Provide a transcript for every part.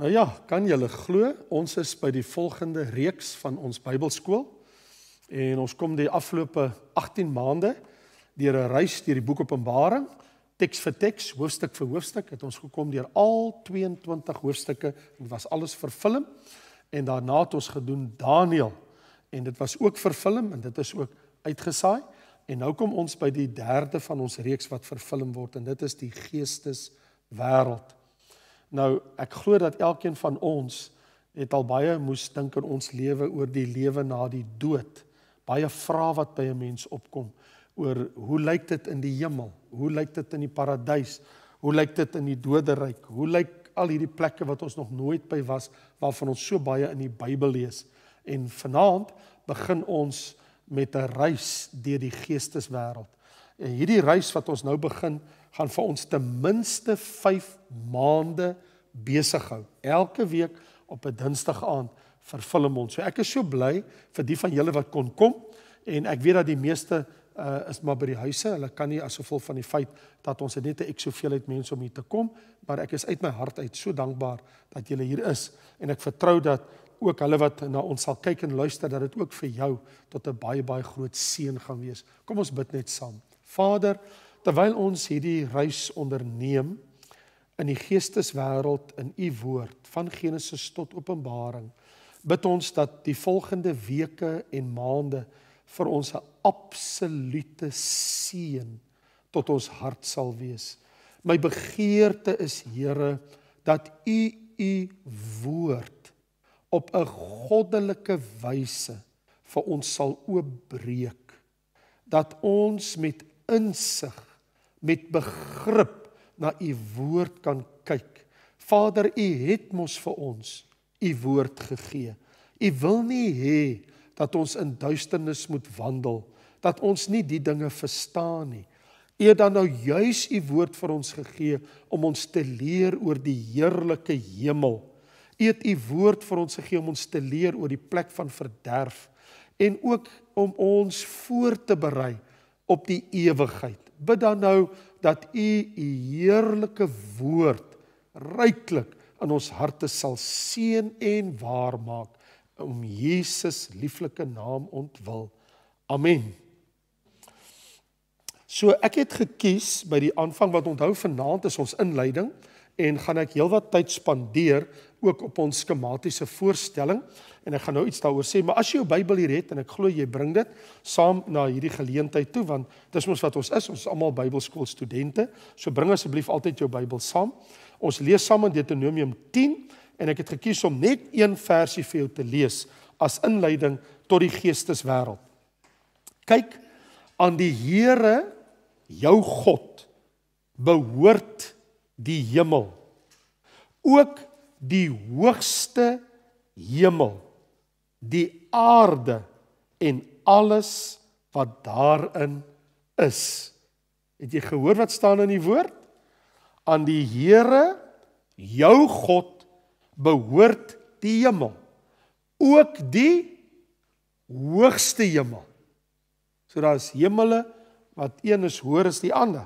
Nou ja, kan julle glo ons is by die volgende reeks van ons Bybelskool en ons kom die afgelope 18 maande deur 'n reis deur die boek Openbaring, teks vir teks, hoofstuk vir hoofstuk het ons gekom deur al 22 hoofstukke en was alles vervilm en daarna het ons gedoen Daniël en dit was ook vervilm en dit is ook uitgesaai en nou kom ons by die derde van ons reeks wat vervilm word en dit is die geesteswêreld. Nou, ek glo dat elkeen van ons het al baie moes dink in ons lewe oor die lewe na die dood. Baie vrae wat by 'n mens opkom oor hoe lyk dit in die hemel? Hoe lyk dit in die paradys? Hoe lyk dit in die doderyk? Hoe lyk al hierdie plekke wat ons nog nooit by was waarvan ons so baie in die Bybel lees? En vanaand begin ons met 'n reis deur die geesteswêreld. En hierdie reis wat ons nou begin gaan vir ons ten minste 5 maande besig hou. Elke week op 'n Dinsdag aand vir Filmond. So ek is so bly vir die van julle wat kon kom en ek weet dat die meeste uh, is maar by die huise. Hulle kan nie as gevolg van die feit dat ons er net 'n eksoveel uit mense om hier te kom, maar ek is uit my hart uit so dankbaar dat julle hier is en ek vertrou dat ook hulle wat na ons sal kyk en luister dat dit ook vir jou tot 'n baie baie groot seën gaan wees. Kom ons bid net saam. Vader, terwyl ons hierdie reis onderneem in die geesteswêreld in u woord van Genesis tot Openbaring bid ons dat die volgende weke en maande vir ons 'n absolute seën tot ons hart sal wees. My begeerte is Here dat u u woord op 'n goddelike wyse vir ons sal oopbreek dat ons met insig met begrip na u woord kan kyk. Vader, u het mos vir ons u woord gegee. U wil nie hê dat ons in duisternis moet wandel, dat ons nie die dinge verstaan nie. U het dan nou juis u woord vir ons gegee om ons te leer oor die heerlike hemel. U het u woord vir ons gegee om ons te leer oor die plek van verderf en ook om ons voor te berei op die ewigheid. Bid dan nou dat u u heerlike woord ryklik in ons harte sal seën en waar maak om Jesus lieflike naam ontwil. Amen. So ek het gekies by die aanvang wat onthou vanaand is ons inleiding en gaan ek heelwat tyd spandeer ook op ons skematiese voorstelling en ek gaan nou iets daaroor sê, maar as jy jou Bybel hier het en ek glo jy bring dit saam na hierdie geleentheid toe want dis mos wat ons is, ons is almal Bybelskool studente. So bring asseblief altyd jou Bybel saam. Ons lees saam in Deuteronomium 10 en ek het gekies om net een versie vir jou te lees as inleiding tot die geesteswêreld. Kyk aan die Here jou God behoort die hemel ook die hoogste hemel die aarde en alles wat daarin is. Het jy gehoor wat staan in die woord? Aan die Here jou God behoort die hemel, ook die hoogste hemel. So daar's hemele wat een is hoër as die ander.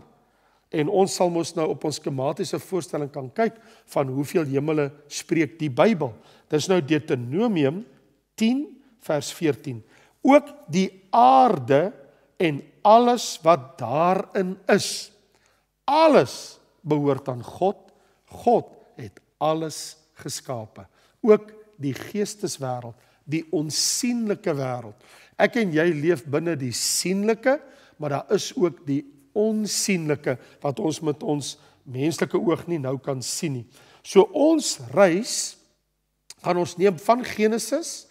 En ons sal mos nou op ons skematiese voorstelling kan kyk van hoeveel hemele spreek die Bybel. Dis nou Deuteronomium 28 10 vers 14. Ook die aarde en alles wat daarin is. Alles behoort aan God. God het alles geskape. Ook die geesteswêreld, die onsigbare wêreld. Ek en jy leef binne die sienlike, maar daar is ook die onsigbare wat ons met ons menslike oog nie nou kan sien nie. So ons reis gaan ons neem van Genesis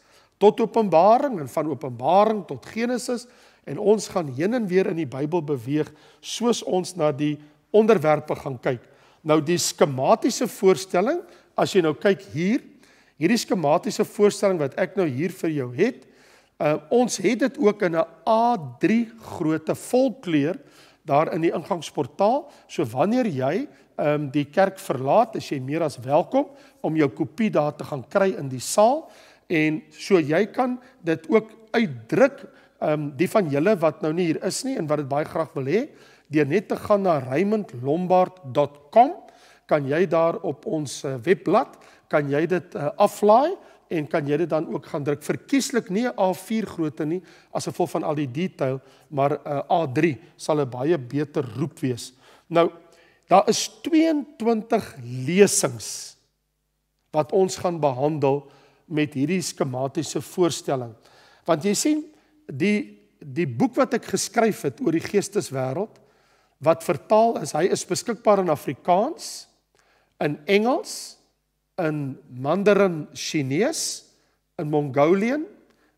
tot Openbaring en van Openbaring tot Genesis en ons gaan heen en weer in die Bybel beweeg soos ons na die onderwerpe gaan kyk. Nou die skematiese voorstelling, as jy nou kyk hier, hierdie skematiese voorstelling wat ek nou hier vir jou het, uh, ons het dit ook in 'n A3 grootte volkleur daar in die ingangsportaal. So wanneer jy um, die kerk verlaat, is jy meer as welkom om jou kopie daar te gaan kry in die saal en so jy kan dit ook uitdruk ehm um, die van julle wat nou nie hier is nie en wat dit baie graag wil hê deur net te gaan na raymondlombard.com kan jy daar op ons eh, webblad kan jy dit uh, aflaai en kan jy dit dan ook gaan druk verkieslik nie 'n A4 grootte nie as gevolg van al die detail maar 'n uh, A3 sal 'n baie beter roep wees nou daar is 22 lesings wat ons gaan behandel met hierdie skematiese voorstelling. Want jy sien, die die boek wat ek geskryf het oor die geesteswêreld wat vertaal is, hy is beskikbaar in Afrikaans, in Engels, in Mandarin Chinese, in Mongolian,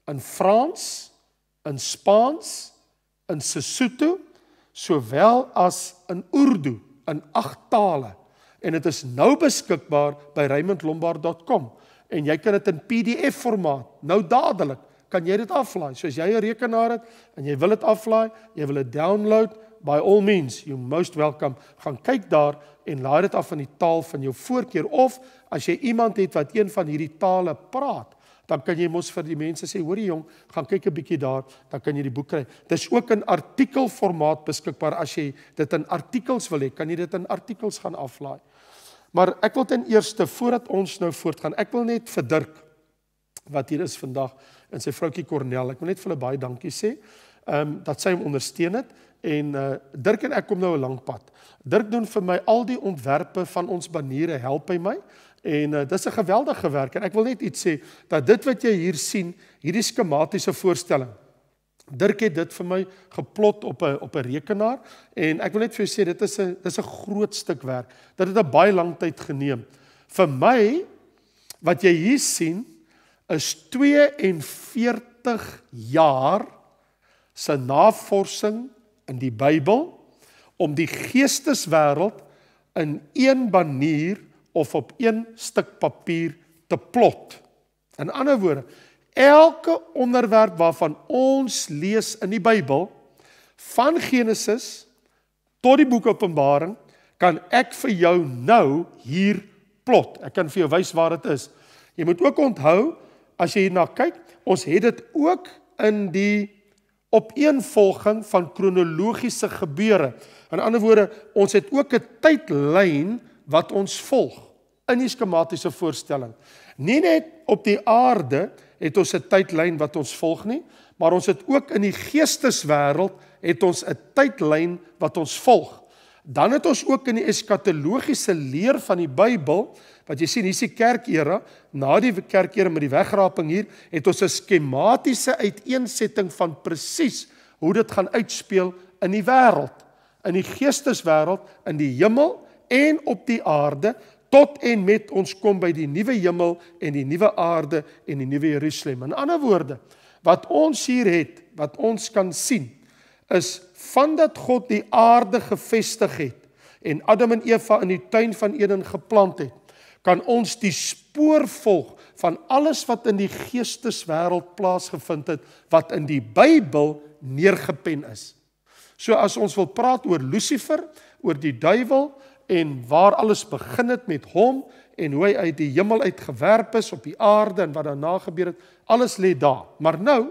in Frans, in Spaans, in Sesotho, sowel as in Urdu in agt tale en dit is nou beskikbaar by raymondlombard.com en jy kan dit in PDF formaat nou dadelik kan jy dit aflaai so as jy 'n rekenaar het en jy wil dit aflaai jy wil dit download by all means you most welcome gaan kyk daar en laai dit af van die taal van jou voorkeur of as jy iemand het wat een van hierdie tale praat dan kan jy mos vir die mense sê hoorie jong gaan kyk 'n bietjie daar dan kan jy die boek kry dis ook in artikelformaat beskikbaar as jy dit in artikels wil hê kan jy dit in artikels gaan aflaai Maar ek wil ten eerste voordat ons nou voortgaan, ek wil net vir Dirk wat hier is vandag en sy vroutjie Cornel, ek wil net vir hulle baie dankie sê. Ehm um, dat sy hom ondersteun het en uh, Dirk en ek kom nou 'n lang pad. Dirk doen vir my al die ontwerpe van ons banniere, help hy my en uh, dis 'n geweldige werk en ek wil net iets sê dat dit wat jy hier sien, hierdie skematiese voorstelling Dirk het dit vir my geplot op 'n op 'n rekenaar en ek wil net vir jou sê dit is 'n dis 'n groot stuk werk. Dit het 'n baie lang tyd geneem. Vir my wat jy hier sien is 42 jaar se navorsing in die Bybel om die geesteswêreld in een banier of op een stuk papier te plot. In ander woorde, elke onderwerp waarvan ons lees in die Bybel van Genesis tot die boek Openbaring kan ek vir jou nou hier plot. Ek kan vir jou wys waar dit is. Jy moet ook onthou as jy hierna kyk, ons het dit ook in die opeenvolging van kronologiese gebeure. In ander woorde, ons het ook 'n tydlyn wat ons volg in die skematiese voorstelling. Nie net op die aarde nie, het ons 'n tydlyn wat ons volg nie, maar ons het ook in die geesteswêreld het ons 'n tydlyn wat ons volg. Dan het ons ook in die eskatologiese leer van die Bybel, wat jy sien, hier's die kerkera, na die kerkera met die wegraping hier, het ons 'n skematiese uiteensetting van presies hoe dit gaan uitspeel in die wêreld, in die geesteswêreld, in die hemel en op die aarde tot en met ons kom by die nuwe hemel en die nuwe aarde en die nuwe Jerusalem. In ander woorde, wat ons hier het, wat ons kan sien, is van dat God die aarde gevestig het en Adam en Eva in die tuin van Eden geplant het, kan ons die spoor volg van alles wat in die geesteswêreld plaasgevind het wat in die Bybel neergepen is. So as ons wil praat oor Lucifer, oor die duiwel, en waar alles begin het met hom en hoe hy uit die hemel uit gewerp is op die aarde en wat daarna gebeur het, alles lê daar. Maar nou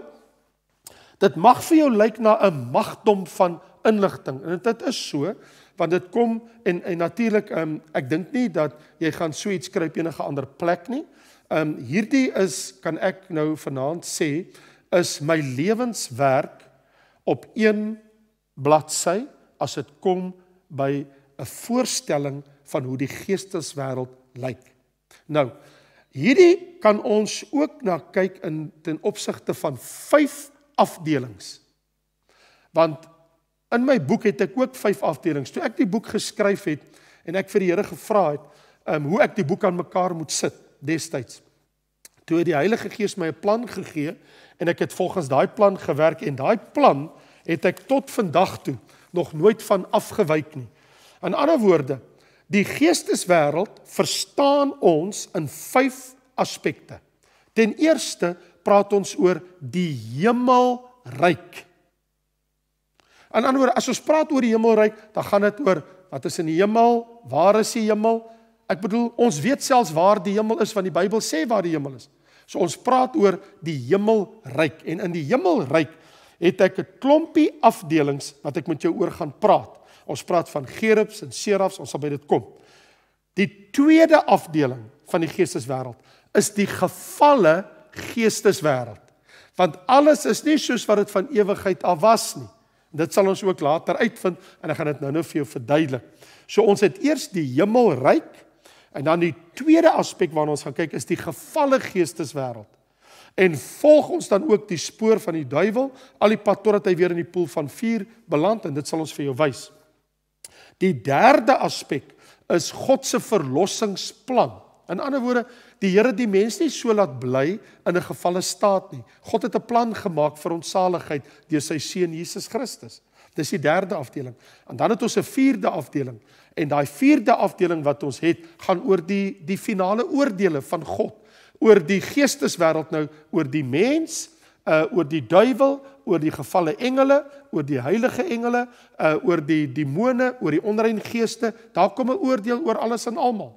dit mag vir jou lyk na 'n magdom van inligting en dit is so want dit kom en en natuurlik um, ehm, ek dink nie dat jy gaan so iets kry op enige ander plek nie. Ehm um, hierdie is kan ek nou vanaand sê is my lewenswerk op een bladsy as dit kom by 'n voorstelling van hoe die geesteswêreld lyk. Nou, hierdie kan ons ook na kyk in ten opsigte van vyf afdelings. Want in my boek het ek ook vyf afdelings. Toe ek die boek geskryf het en ek vir die Here gevra het, ehm um, hoe ek die boek aan mekaar moet sit destyds. Toe het die Heilige Gees my 'n plan gegee en ek het volgens daai plan gewerk en daai plan het ek tot vandag toe nog nooit van afgewyk nie. In ander woorde, die geesteswêreld verstaan ons in 5 aspekte. Ten eerste praat ons oor die hemelryk. In ander woorde, as ons praat oor die hemelryk, dan gaan dit oor wat is in die hemel, waar is die hemel? Ek bedoel, ons weet selfs waar die hemel is want die Bybel sê waar die hemel is. So ons praat oor die hemelryk en in die hemelryk het ek 'n klompie afdelings wat ek met jou oor gaan praat. Ons praat van gerubs en serafs, ons sal by dit kom. Die tweede afdeling van die geesteswêreld is die gevalle geesteswêreld. Want alles is nie soos wat dit van ewigheid af was nie. Dit sal ons ook later uitvind en ek gaan dit nou-nou vir jou verduidelik. So ons het eers die hemelryk en dan die tweede aspek waarna ons gaan kyk is die gevalle geesteswêreld. En volg ons dan ook die spoor van die duiwel al die pad totdat hy weer in die poel van vuur beland en dit sal ons vir jou wys. Die derde aspek is God se verlossingsplan. In ander woorde, die Here die mens nie so laat bly in 'n gevalle staat nie. God het 'n plan gemaak vir ons saligheid deur sy seun Jesus Christus. Dis die derde afdeling. En dan het ons 'n vierde afdeling. En daai vierde afdeling wat ons het, gaan oor die die finale oordeele van God oor die geesteswêreld nou, oor die mens, uh oor die duiwel, oor die gevalle engele, oor die heilige engele, uh oor die demone, oor die onrein geeste, daar kom 'n oordeel oor alles en almal.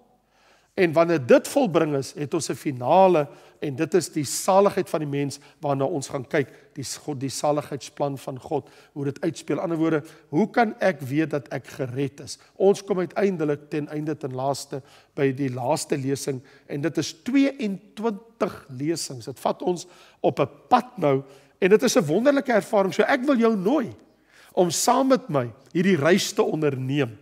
En wanneer dit volbring is, het ons 'n finale en dit is die saligheid van die mens waarna ons gaan kyk, die God die saligheidsplan van God, hoe dit uitspeel. Aan die ander woorde, hoe kan ek weet dat ek gered is? Ons kom uiteindelik ten einde ten laaste by die laaste lesing en dit is 22 lesings. Dit vat ons op 'n pad nou En dit is 'n wonderlike ervaring. So ek wil jou nooi om saam met my hierdie reis te onderneem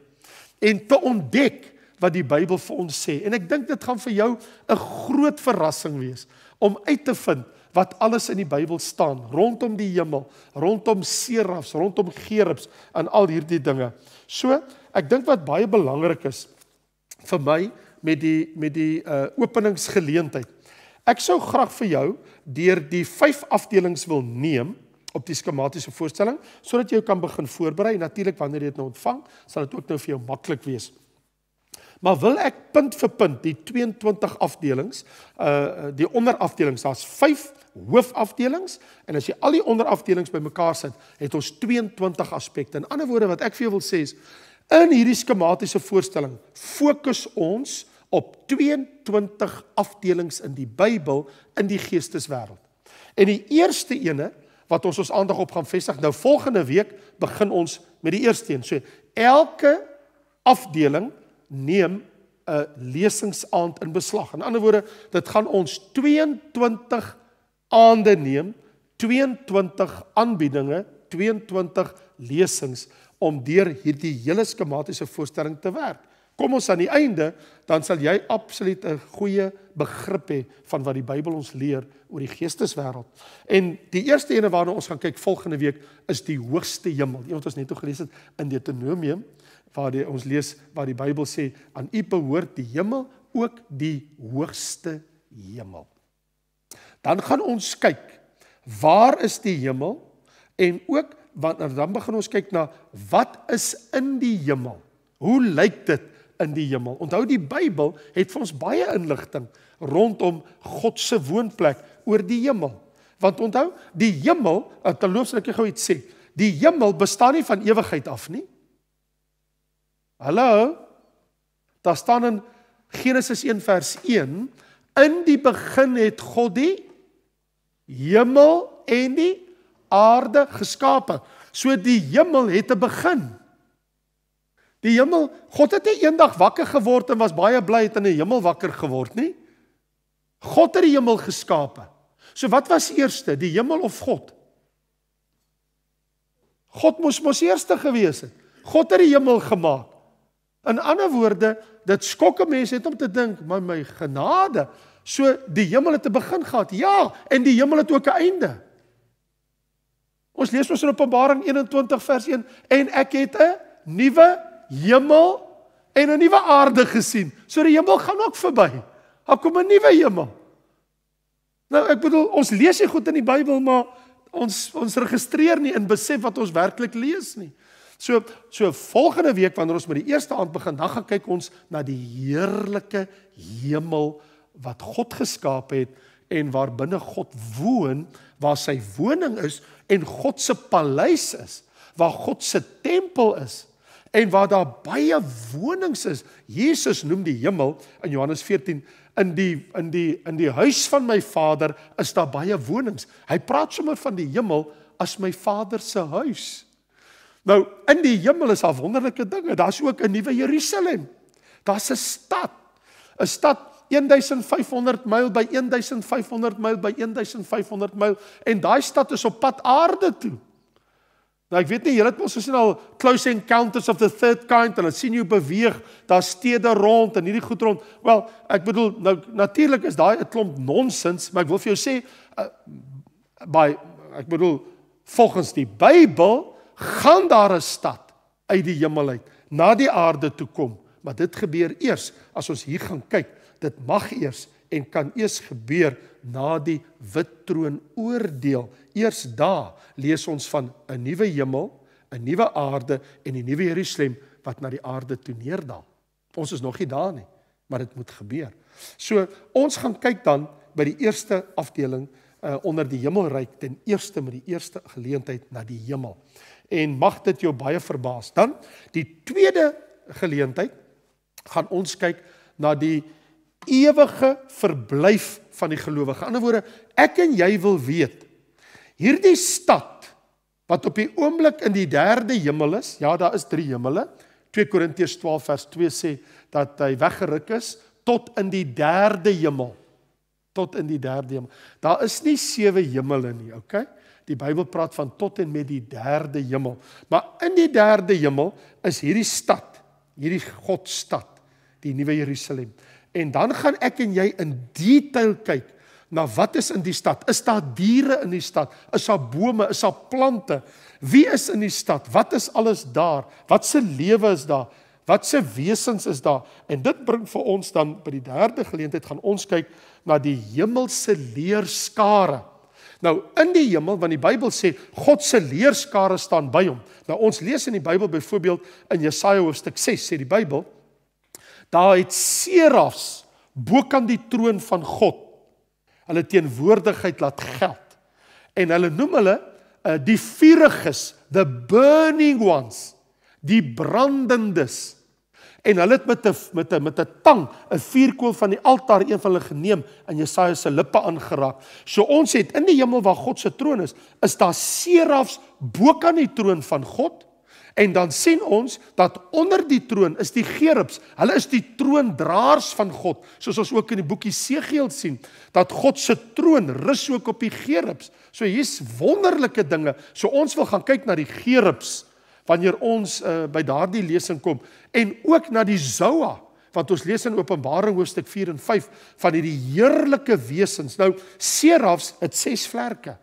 en te ontdek wat die Bybel vir ons sê. En ek dink dit gaan vir jou 'n groot verrassing wees om uit te vind wat alles in die Bybel staan rondom die hemel, rondom serafs, rondom gerubs en al hierdie dinge. So, ek dink wat baie belangrik is vir my met die met die uh openingsgeleentheid Ek sou graag vir jou deur die vyf afdelings wil neem op die skematiese voorstelling sodat jy kan begin voorberei. Natuurlik wanneer jy dit nou ontvang, sal dit ook nou vir jou maklik wees. Maar wil ek punt vir punt die 22 afdelings, uh die onderafdelings, daar's 5 hoofafdelings en as jy al die onderafdelings bymekaar sit, het ons 22 aspekte. In ander woorde wat ek vir jou wil sê is in hierdie skematiese voorstelling fokus ons op 22 afdelings in die Bybel in die geesteswêreld. En die eerste ene wat ons ons aandag op gaan vestig nou volgende week begin ons met die eerste een. So elke afdeling neem 'n lesingsaand in beslag. In ander woorde, dit gaan ons 22 aande neem, 22 aanbiedinge, 22 lesings om deur hierdie hele skematiese voorstelling te werk. Kom ons aan die einde, dan sal jy absoluut 'n goeie begrip hê van wat die Bybel ons leer oor die geesteswêreld. En die eerste ene waarna ons gaan kyk volgende week is die hoogste hemel. Een wat ons net gelees het in Deuteronomium waar die, ons lees waar die Bybel sê aan U behoort die hemel ook die hoogste hemel. Dan gaan ons kyk waar is die hemel en ook wat dan begin ons kyk na wat is in die hemel. Hoe lyk dit? in die hemel. Onthou die Bybel het vir ons baie inligting rondom God se woonplek oor die hemel. Want onthou, die hemel, eh, ek het loofslik gou iets sê. Die hemel bestaan nie van ewigheid af nie. Hallo. Daar staan in Genesis 1 vers 1, in die begin het God die hemel en die aarde geskape. So die hemel het 'n begin. Die hemel, God het nie eendag wakker geword en was baie bly het in die hemel wakker geword nie. God het die hemel geskape. So wat was eerste, die hemel of God? God moes mos eerste gewees het. God het die hemel gemaak. In ander woorde, dit skokke mense het om te dink, my my genade. So die hemel het te begin gehad. Ja, en die hemel het ook 'n einde. Ons lees ons in Openbaring 21 vers 1 en ek het 'n nuwe hemel en 'n nuwe aarde gesien. So die hemel gaan ook verby. Daar kom 'n nuwe hemel. Nou ek bedoel ons lees dit goed in die Bybel, maar ons ons registreer nie in besef wat ons werklik lees nie. So so volgende week wanneer ons met die eerste aand begin, dan gaan kyk ons na die heerlike hemel wat God geskaap het en waar binne God woon, waar sy woning is en God se paleis is, waar God se tempel is en waar daar baie wonings is. Jesus noem die hemel in Johannes 14 in die in die in die huis van my Vader is daar baie wonings. Hy praat sommer van die hemel as my Vader se huis. Nou in die hemel is daar wonderlike dinge. Daar's ook 'n nuwe Jerusalem. Daar's 'n stad. 'n Stad 1500 myl by 1500 myl by 1500 myl en daai stad is op pad aarde toe. Nou ek weet nie julle het mos gesien nou al close encounters of the third kind en dan sien jy beweeg daar stede rond en hierdie goed rond. Wel, ek bedoel nou natuurlik is daai 'n klomp nonsens, maar ek wil vir jou sê uh, by ek bedoel volgens die Bybel gaan daar 'n stad uit die hemel uit na die aarde toe kom, maar dit gebeur eers as ons hier gaan kyk. Dit mag eers en kan eers gebeur na die wit troon oordeel. Eers daar lees ons van 'n nuwe hemel, 'n nuwe aarde en die nuwe Jerusalem wat na die aarde toe neerdal. Ons is nog nie daar nie, maar dit moet gebeur. So ons gaan kyk dan by die eerste afdeling uh, onder die hemelryk ten eerste met die eerste geleentheid na die hemel. En mag dit jou baie verbaas. Dan die tweede geleentheid gaan ons kyk na die ewige verblyf van die gelowige. In ander woorde, ek en jy wil weet hierdie stad wat op die oomblik in die derde hemel is. Ja, daar is drie hemele. 2 Korintiërs 12 vers 2 sê dat hy weggeruk is tot in die derde hemel. Tot in die derde hemel. Daar is nie sewe hemele nie, okay? Die Bybel praat van tot en met die derde hemel. Maar in die derde hemel is hierdie stad, hierdie Godstad, die nuwe Jerusalem. En dan gaan ek en jy in detail kyk na wat is in die stad? Is daar diere in die stad? Is daar bome? Is daar plante? Wie is in die stad? Wat is alles daar? Wat se lewe is daar? Wat se wesens is daar? En dit bring vir ons dan by die derde geleentheid gaan ons kyk na die hemelse leerskare. Nou in die hemel want die Bybel sê God se leerskare staan by hom. Nou ons lees in die Bybel byvoorbeeld in Jesaja hoofstuk 6 sê die Bybel Daar het serafs bokant die troon van God hulle teenwoordigheid laat geld. En hulle noem hulle uh, die vuriges, the burning ones, die brandendes. En hulle het met 'n met 'n met 'n tang 'n vuurkoel van die altaar een van hulle geneem en Jesaja se lippe aangeraak. So ons het in die hemel waar God se troon is, is daar serafs bokant die troon van God En dan sien ons dat onder die troon is die gerubs. Hulle is die troondraers van God, soos ons ook in die boekie Segeël sien, dat God se troon rus ook op die gerubs. So hier's wonderlike dinge. So ons wil gaan kyk na die gerubs wanneer ons uh, by daardie lesing kom en ook na die Zoa wat ons lees in Openbaring hoofstuk 4 en 5 van hierdie heerlike wesens. Nou serafs het 6 vlerke.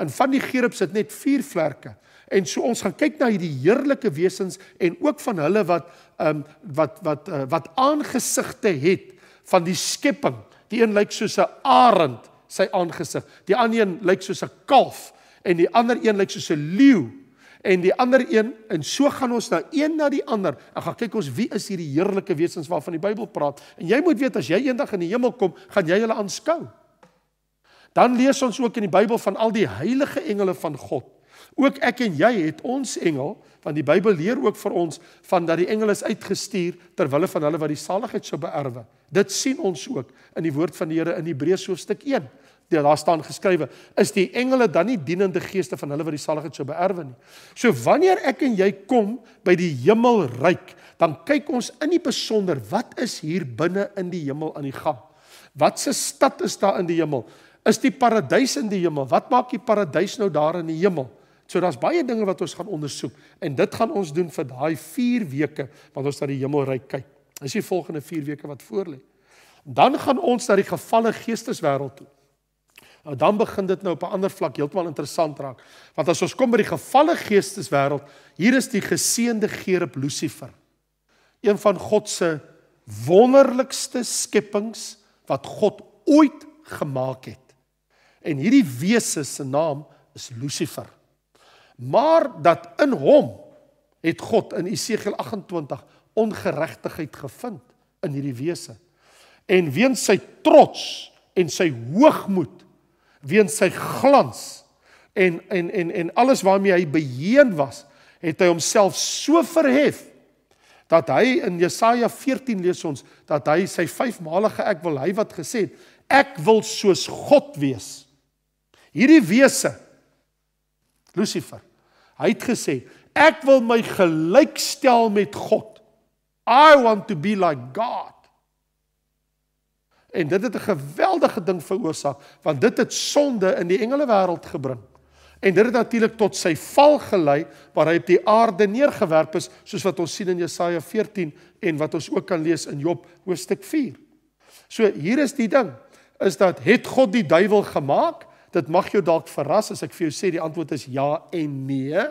En van die gerubs het net 4 vlerke. En so ons gaan kyk na hierdie heerlike wesens en ook van hulle wat ehm um, wat wat uh, wat aangesigte het van die skepping. Die een lyk soos 'n arend, sy aangesig. Die ander een lyk soos 'n kalf en die ander een lyk soos 'n leeu. En die ander een en so gaan ons nou een na die ander. Ek gaan kyk ons wie is hierdie heerlike wesens waarvan die Bybel praat. En jy moet weet as jy eendag in die hemel kom, gaan jy hulle aanskou. Dan lees ons ook in die Bybel van al die heilige engele van God. Ook ek en jy het ons engel, want die Bybel leer ook vir ons van dat die engele is uitgestuur ter wille van hulle wat die saligheid sou beerwe. Dit sien ons ook in die woord van die Here in Hebreërs hoofstuk 1. Ja, daar staan geskrywe is die engele dan nie dienende geeste van hulle wat die saligheid sou beerwe nie. So wanneer ek en jy kom by die hemelryk, dan kyk ons in die besonder wat is hier binne in die hemel aan die gang. Wat se stad is daar in die hemel? Is die paradys in die hemel? Wat maak die paradys nou daar in die hemel? So daar's baie dinge wat ons gaan ondersoek en dit gaan ons doen vir daai 4 weke want ons na die hemelryk kyk. Dis die volgende 4 weke wat voorlê. Dan gaan ons na die gevalle geesteswêreld toe. Nou dan begin dit nou op 'n ander vlak heeltemal interessant raak. Want as ons kom by die gevalle geesteswêreld, hier is die geseënde geerop Lucifer. Een van God se wonderlikste skepings wat God ooit gemaak het. En hierdie wese se naam is Lucifer maar dat in hom het God in Esegiel 28 ongeregtigheid gevind in hierdie wese. En weens sy trots en sy hoogmoed, weens sy glans en en en en alles waarmee hy beheen was, het hy homself so verhef dat hy in Jesaja 14 lees ons dat hy sy vyfmalige ek wil hy wat gesê het ek wil soos God wees. Hierdie wese Lucifer Hy het gesê, ek wil my gelykstel met God. I want to be like God. En dit het 'n geweldige ding veroorsaak, want dit het sonde in die engelewêreld gebring. En dit het natuurlik tot sy val gelei waar hy op die aarde neergewerp is, soos wat ons sien in Jesaja 14 en wat ons ook kan lees in Job hoofstuk 4. So hier is die ding, is dat het God die duiwel gemaak? Dit mag jou dalk verras as ek vir jou sê die antwoord is ja en nee.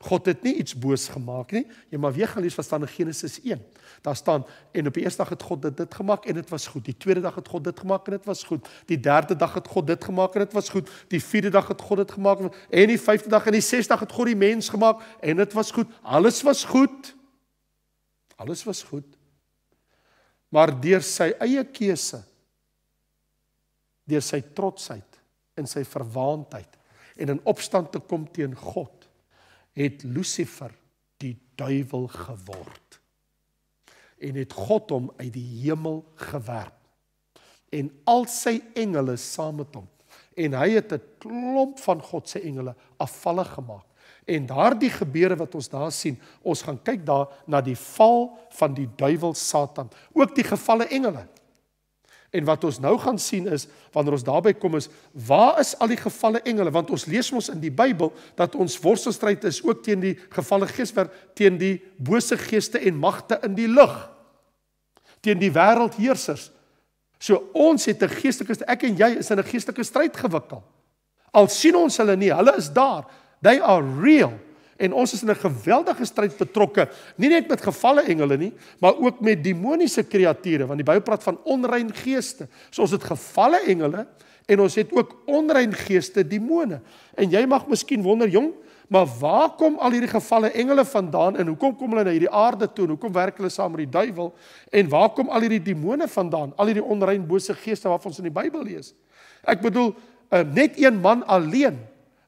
God het nie iets boos gemaak nie. Jy maar weer gaan lees van Genesis 1. Daar staan en op die eerste dag het God dit dit gemaak en dit was goed. Die tweede dag het God dit gemaak en dit was goed. Die derde dag het God dit gemaak en dit was goed. Die vierde dag het God dit gemaak en die vyfde dag en die sesde dag het God die mens gemaak en dit was goed. Alles was goed. Alles was goed. Maar deur sy eie keuse deur sy trotsheid in sy verwaandheid en in opstand te kom teen God het Lucifer die duiwel geword en het God hom uit die hemel gewerp en al sy engele saam met hom en hy het 'n klomp van God se engele afvallig gemaak en daardie gebeure wat ons daar sien ons gaan kyk daar na die val van die duiwel Satan ook die gefalle engele En wat ons nou gaan sien is wanneer ons daarby kom is waar is al die gevalle engele want ons lees mos in die Bybel dat ons worstelstryd is ook teen die gevalle geeswer teen die bose geeste en magte in die lig teen die wêreldheersers. So ons het 'n geestelike ek en jy is in 'n geestelike stryd gewikkeld. Al sien ons hulle nie, hulle is daar. They are real en ons is in 'n geweldige stryd betrokke, nie net met gevalle engele nie, maar ook met demoniese kreature want die Bybel praat van onrein geeste. So ons het gevalle engele en ons het ook onrein geeste, demone. En jy mag miskien wonder, jong, maar waar kom al hierdie gevalle engele vandaan en hoekom kom hulle na hierdie aarde toe en hoekom werk hulle saam met die duiwel en waar kom al hierdie demone vandaan, al hierdie onrein bose geeste waarvan ons in die Bybel lees? Ek bedoel, eh, net een man alleen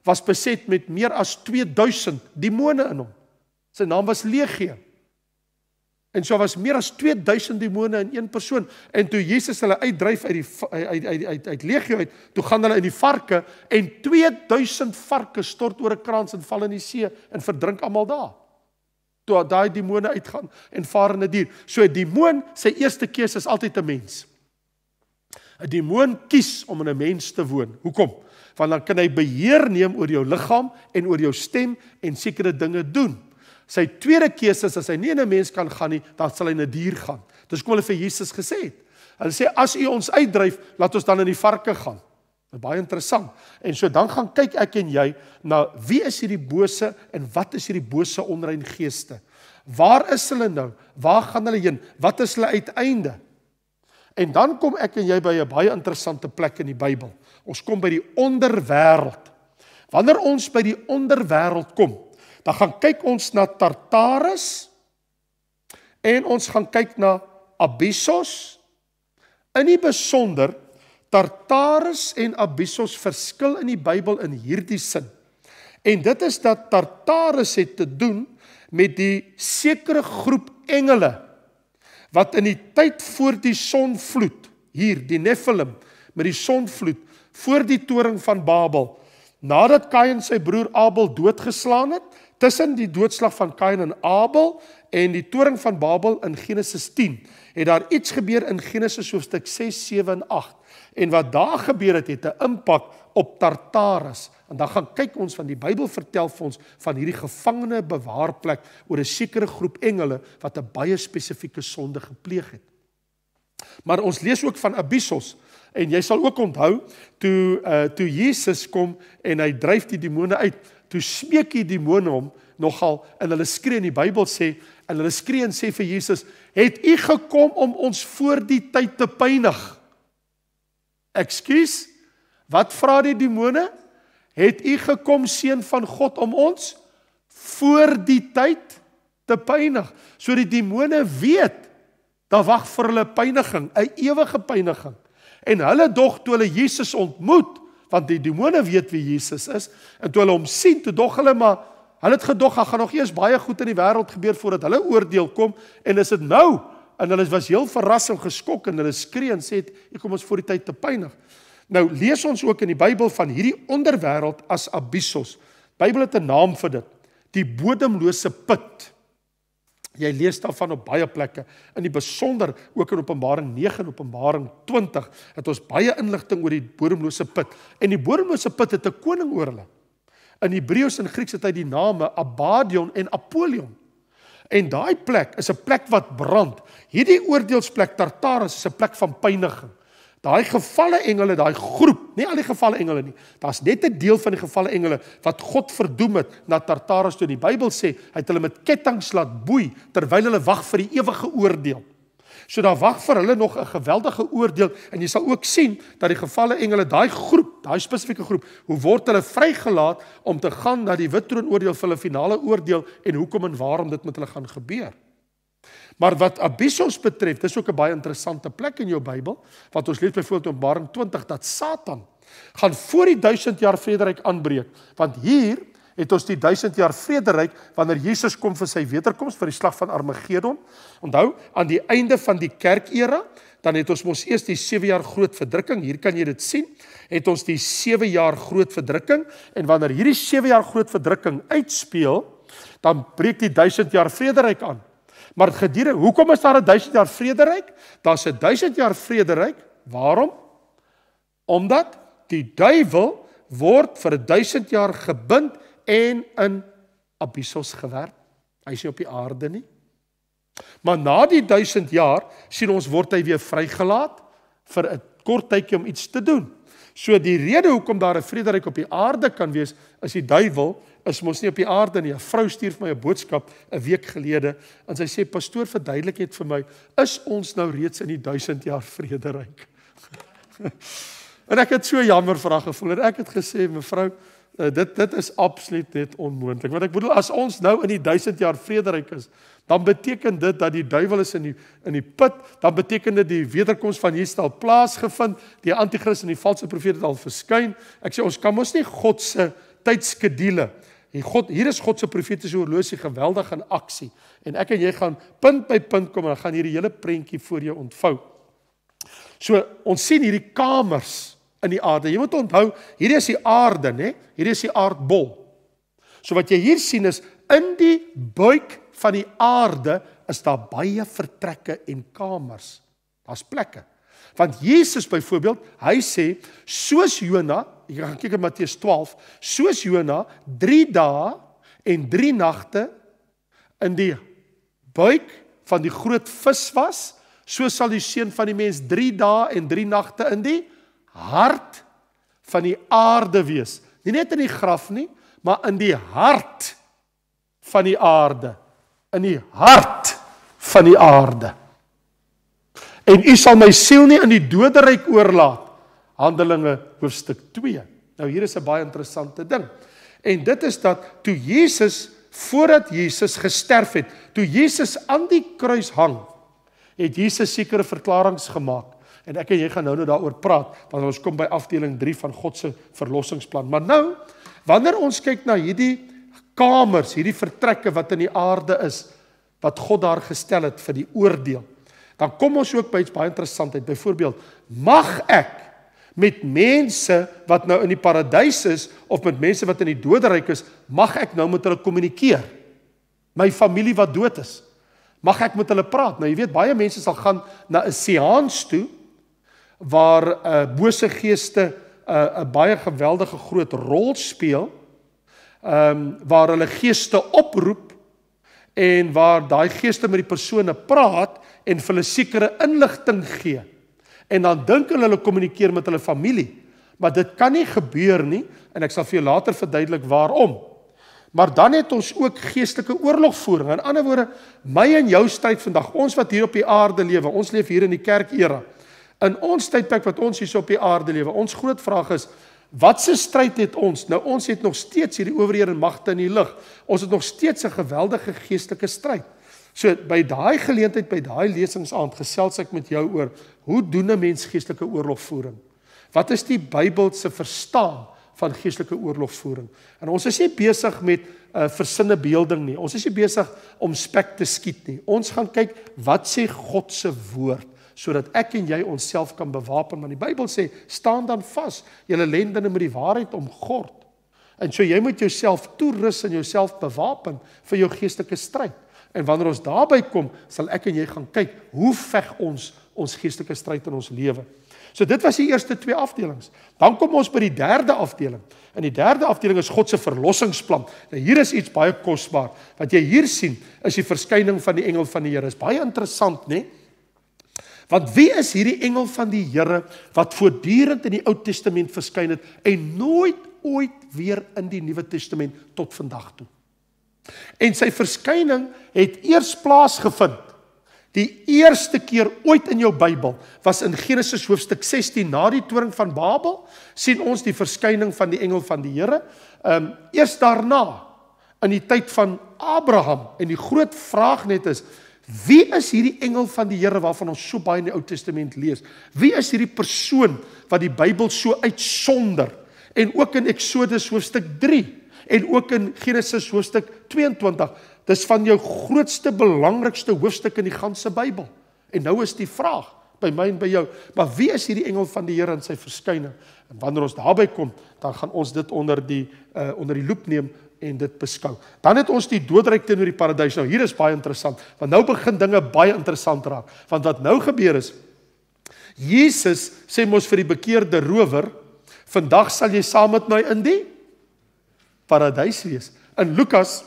was beset met meer as 2000 demone in hom. Sy naam was Legio. En so was meer as 2000 demone in een persoon en toe Jesus hulle uitdryf uit die uit uit uit uit Legio uit, toe gaan hulle in die varke en 2000 varke stort oor 'n krans en val in die see en verdrink almal daar. Toe daai demone uitgaan en vaar in 'n dier. So 'n demoon se eerste keuse is altyd 'n mens. 'n Demoon kies om in 'n mens te woon. Hoekom? want dan kan hy beheer neem oor jou liggaam en oor jou stem en sekere dinge doen. Sy tweede keuse is as hy nie in 'n mens kan gaan nie, dan sal hy in 'n dier gaan. Dis hoe hulle vir Jesus gesê het. Hulle sê as u ons uitdryf, laat ons dan in die varke gaan. Dit baie interessant. En so dan gaan kyk ek en jy na wie is hierdie bose en wat is hierdie bose onrein geeste? Waar is hulle nou? Waar gaan hulle heen? Wat is hulle uiteinde? En dan kom ek en jy by 'n baie interessante plek in die Bybel. Ons kom by die onderwêreld. Wanneer ons by die onderwêreld kom, dan gaan kyk ons na Tartarus en ons gaan kyk na Abyssos. In die besonder Tartarus en Abyssos verskil in die Bybel in hierdie sin. En dit is dat Tartarus het te doen met die sekere groep engele wat in die tyd voor die sonvloed hier die Nephilim met die sonvloed voor die toring van Babel. Nadat Kain sy broer Abel doodgeslaan het, tussen die doodslag van Kain en Abel en die toring van Babel in Genesis 10, het daar iets gebeur in Genesis hoofstuk 6, 7 en 8. En wat daar gebeur het, het 'n impak op Tartarus. En dan gaan kyk ons van die Bybel vertel vir ons van hierdie gevangene bewaarplek oor 'n sekere groep engele wat 'n baie spesifieke sonde gepleeg het. Maar ons lees ook van Abyssos, En jy sal ook onthou toe uh toe Jesus kom en hy dryf die demone uit, toe smeek die demone hom nogal en hulle skree in die Bybel sê en hulle skree en sê vir Jesus, "Het u gekom om ons voor die tyd te pynig?" Ekskuus? Wat vra die demone? "Het u gekom seun van God om ons voor die tyd te pynig?" So die demone weet daar wag vir hulle pyniging, 'n ewige pyniging en hulle dog toe hulle Jesus ontmoet, want die demone weet wie Jesus is en toe hulle hom sien, toe dog hulle maar hulle het gedog gaan nog eers baie goed in die wêreld gebeur voordat hulle oordeel kom en is dit nou en hulle was heel verras en geskok en hulle skree en sê het ek kom ons voor die tyd te pynig. Nou lees ons ook in die Bybel van hierdie onderwêreld as abyssos. Bybel het 'n naam vir dit. Die bodemlose put. Jy lees daarvan op baie plekke, in die besonder ook in Openbaring 9 en Openbaring 20, het ons baie inligting oor die bodemlose put. En die bodemlose put het 'n koning oor hulle. In Hebreëus en Grieks het hy die name Abaddon en Apollyon. En daai plek is 'n plek wat brand. Hierdie oordeelsplek Tartarus is 'n plek van pyniging. Daai gevalle engele, daai groep, nie al die gevalle engele nie. Daar's net 'n deel van die gevalle engele wat God verdoem het na Tartarus toe. Die Bybel sê hy het hulle met kettinge laat boei terwyl hulle wag vir die ewige oordeel. So daar wag vir hulle nog 'n geweldige oordeel en jy sal ook sien dat die gevalle engele, daai groep, daai spesifieke groep, hoe word hulle vrygelaat om te gaan na die wit troon oordeel vir hulle finale oordeel en hoekom en waarom dit met hulle gaan gebeur? Maar wat abyssos betref, dis ook 'n baie interessante plek in jou Bybel, wat ons lees byvoorbeeld Openbaring 20 dat Satan gaan voor die 1000 jaar vrederyk aanbreek, want hier het ons die 1000 jaar vrederyk wanneer Jesus kom vir sy wederkoms vir die slag van Armagedon. Onthou, aan die einde van die kerkera, dan het ons mos eers die 7 jaar groot verdrukking, hier kan jy dit sien, het ons die 7 jaar groot verdrukking en wanneer hierdie 7 jaar groot verdrukking uitspeel, dan breek die 1000 jaar vrederyk aan. Maar gedurende hoekom is daar 'n 1000 jaar vrederyk? Daar's 'n 1000 jaar vrederyk. Waarom? Omdat die duiwel word vir 1000 jaar gebind en in abyssos gewerp. Hy is nie op die aarde nie. Maar na die 1000 jaar sien ons word hy weer vrygelaat vir 'n kort tydjie om iets te doen. So die rede hoekom daar 'n vrederyk op die aarde kan wees is die duiwel is mos nie op die aarde nie. 'n Vrou stuur vir my 'n boodskap 'n week gelede en sy sê pastoor verduidelik net vir my, is ons nou reeds in die 1000 jaar vrede ryk? en ek het so jammer vir haar gevoel en ek het gesê mevrou Uh, dit dit is absoluut net onmoontlik want ek bedoel as ons nou in die 1000 jaar vrederyk is dan beteken dit dat die duiwel is in die in die put dan beteken dit die wederkoms van Jesus al plaasgevind die anti-kris en die valse profete het al verskyn ek sê ons kan mos nie God se tydskedule En God, hier is God se profetiese horlosie geweldig in aksie. En ek en jy gaan punt by punt kom en dan gaan hierdie hele prentjie voor jou ontvou. So ons sien hierdie kamers in die aarde. Jy moet onthou, hierdie is die aarde, né? Hierdie is die aardbol. So wat jy hier sien is in die buik van die aarde is daar baie vertrekke en kamers. Daar's plekke. Want Jesus byvoorbeeld, hy sê soos Jona, jy gaan kyk in Matteus 12, soos Jona 3 dae en 3 nagte in die buik van die groot vis was, so sal die seun van die mens 3 dae en 3 nagte in die hart van die aarde wees. Nie net in die graf nie, maar in die hart van die aarde. In die hart van die aarde en u sal my siel nie in die doderyk oorlaat. Handelinge hoofstuk 2. Nou hier is 'n baie interessante ding. En dit is dat toe Jesus voordat Jesus gesterf het, toe Jesus aan die kruis hang, het Jesus sekere verklaringe gemaak. En ek en jy gaan nou nou daaroor praat want ons kom by afdeling 3 van God se verlossingsplan. Maar nou, wanneer ons kyk na hierdie kamers, hierdie vertrekke wat in die aarde is wat God daar gestel het vir die oordeel dan kom ons ook by iets baie interessant uit. Byvoorbeeld, mag ek met mense wat nou in die paradys is of met mense wat in die doderyk is, mag ek nou met hulle kommunikeer? My familie wat dood is. Mag ek met hulle praat? Nou jy weet baie mense sal gaan na 'n seans toe waar 'n uh, eh, bose geeste 'n uh, 'n baie geweldige groot rol speel. Ehm um, waar hulle geeste oproep en waar daai geeste met die persone praat en vir hulle sekere inligting gee. En dan dink hulle hulle kommunikeer met hulle familie, maar dit kan nie gebeur nie en ek sal vir julle later verduidelik waarom. Maar dan het ons ook geestelike oorlogvoering. In ander woorde, my en jou tyd vandag, ons wat hier op die aarde lewe, ons leef hier in die kerkera. In ons tydperk wat ons hier op die aarde lewe, ons groot vraag is Wat 'n stryd het ons. Nou ons het nog steeds hierdie owerhede en magte in die lig. Ons het nog steeds 'n geweldige geestelike stryd. So by daai geleentheid by daai lesingsaand gesels ek met jou oor hoe doen 'n mens geestelike oorlogvoering? Wat is die Bybelse verstaan van geestelike oorlogvoering? En ons is nie besig met 'n uh, versinne beelding nie. Ons is nie besig om spek te skiet nie. Ons gaan kyk wat sê God se woord sodat ek en jy onsself kan bewapen want die Bybel sê staan dan vas julle lendene met die waarheid om gord. En so jy moet jouself toerus en jouself bewapen vir jou geestelike stryd. En wanneer ons daarby kom, sal ek en jy gaan kyk hoe veg ons ons geestelike stryd in ons lewe. So dit was die eerste twee afdelings. Dan kom ons by die derde afdeling. In die derde afdeling is God se verlossingsplan. Nou hier is iets baie kosbaar wat jy hier sien, is die verskyning van die engel van die Here. Is baie interessant, né? Nee? Want wie is hierdie engel van die Here wat voortdurend in die Ou Testament verskyn het en nooit ooit weer in die Nuwe Testament tot vandag toe? En sy verskyning het eers plaasgevind. Die eerste keer ooit in jou Bybel was in Genesis hoofstuk 16 na die toring van Babel sien ons die verskyning van die engel van die Here. Ehm um, eers daarna in die tyd van Abraham en die groot vraag net is wie is hierdie engel van die Here waarvan ons so baie in die Ou Testament lees? Wie is hierdie persoon wat die Bybel so uitsonder? En ook in Eksodus hoofstuk en ook in Genesis hoofstuk 22. Dis van jou grootste belangrikste hoofstuk in die ganse Bybel. En nou is die vraag by my en by jou, maar wie is hierdie engel van die Here in sy verskyning? En wanneer ons daarby kom, dan gaan ons dit onder die uh, onder die loep neem en dit beskou. Dan het ons die doodryk teenoor die paradys. Nou hier is baie interessant, want nou begin dinge baie interessant raak. Want wat nou gebeur is Jesus sê mos vir die bekeerde rower, vandag sal jy saam met my in die paradys wees. In Lukas